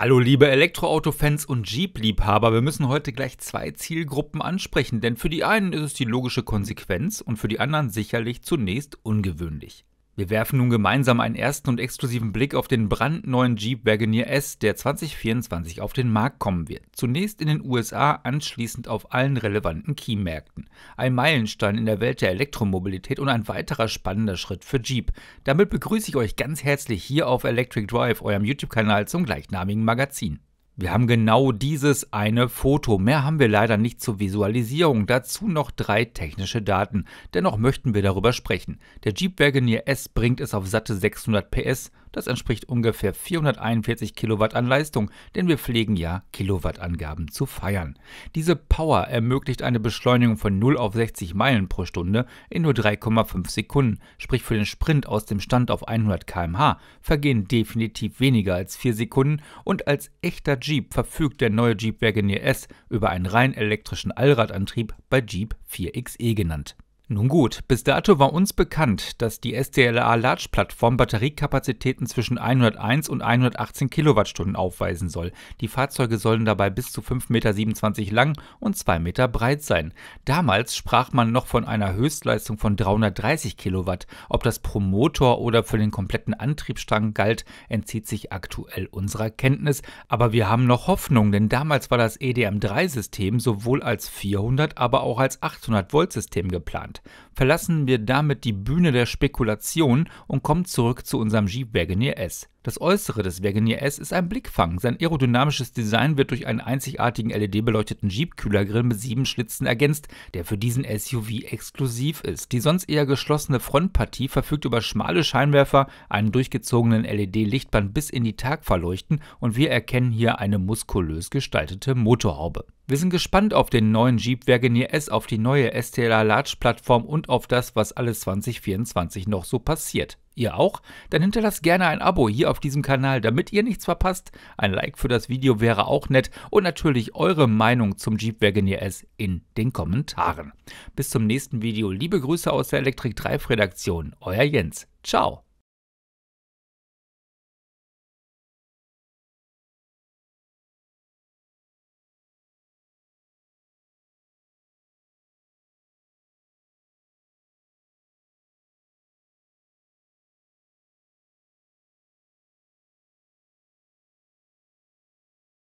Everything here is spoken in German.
Hallo liebe Elektroauto-Fans und Jeep-Liebhaber, wir müssen heute gleich zwei Zielgruppen ansprechen, denn für die einen ist es die logische Konsequenz und für die anderen sicherlich zunächst ungewöhnlich. Wir werfen nun gemeinsam einen ersten und exklusiven Blick auf den brandneuen Jeep Wagoneer S, der 2024 auf den Markt kommen wird. Zunächst in den USA, anschließend auf allen relevanten Key-Märkten. Ein Meilenstein in der Welt der Elektromobilität und ein weiterer spannender Schritt für Jeep. Damit begrüße ich euch ganz herzlich hier auf Electric Drive, eurem YouTube-Kanal zum gleichnamigen Magazin. Wir haben genau dieses eine Foto. Mehr haben wir leider nicht zur Visualisierung. Dazu noch drei technische Daten. Dennoch möchten wir darüber sprechen. Der Jeep Wagoneer S bringt es auf satte 600 PS. Das entspricht ungefähr 441 Kilowatt an Leistung, denn wir pflegen ja Kilowattangaben zu feiern. Diese Power ermöglicht eine Beschleunigung von 0 auf 60 Meilen pro Stunde in nur 3,5 Sekunden. Sprich für den Sprint aus dem Stand auf 100 km/h vergehen definitiv weniger als 4 Sekunden und als echter Jeep verfügt der neue Jeep Wagoneer S über einen rein elektrischen Allradantrieb, bei Jeep 4xe genannt nun gut, bis dato war uns bekannt, dass die STLA Large Plattform Batteriekapazitäten zwischen 101 und 118 Kilowattstunden aufweisen soll. Die Fahrzeuge sollen dabei bis zu 5,27 Meter lang und 2 Meter breit sein. Damals sprach man noch von einer Höchstleistung von 330 Kilowatt. Ob das pro Motor oder für den kompletten Antriebsstrang galt, entzieht sich aktuell unserer Kenntnis. Aber wir haben noch Hoffnung, denn damals war das EDM3-System sowohl als 400, aber auch als 800 Volt-System geplant verlassen wir damit die Bühne der Spekulation und kommen zurück zu unserem Jeep Wagoneer S. Das Äußere des Wagoneer S ist ein Blickfang. Sein aerodynamisches Design wird durch einen einzigartigen LED-beleuchteten Jeep-Kühlergrill mit sieben Schlitzen ergänzt, der für diesen SUV exklusiv ist. Die sonst eher geschlossene Frontpartie verfügt über schmale Scheinwerfer, einen durchgezogenen LED-Lichtband bis in die Tagverleuchten und wir erkennen hier eine muskulös gestaltete Motorhaube. Wir sind gespannt auf den neuen Jeep Wagoneer S, auf die neue STLA Large Plattform und auf das, was alles 2024 noch so passiert. Ihr auch? Dann hinterlasst gerne ein Abo hier auf diesem Kanal, damit ihr nichts verpasst. Ein Like für das Video wäre auch nett und natürlich eure Meinung zum Jeep Wagoneer S in den Kommentaren. Bis zum nächsten Video. Liebe Grüße aus der Elektrik 3 Redaktion. Euer Jens. Ciao.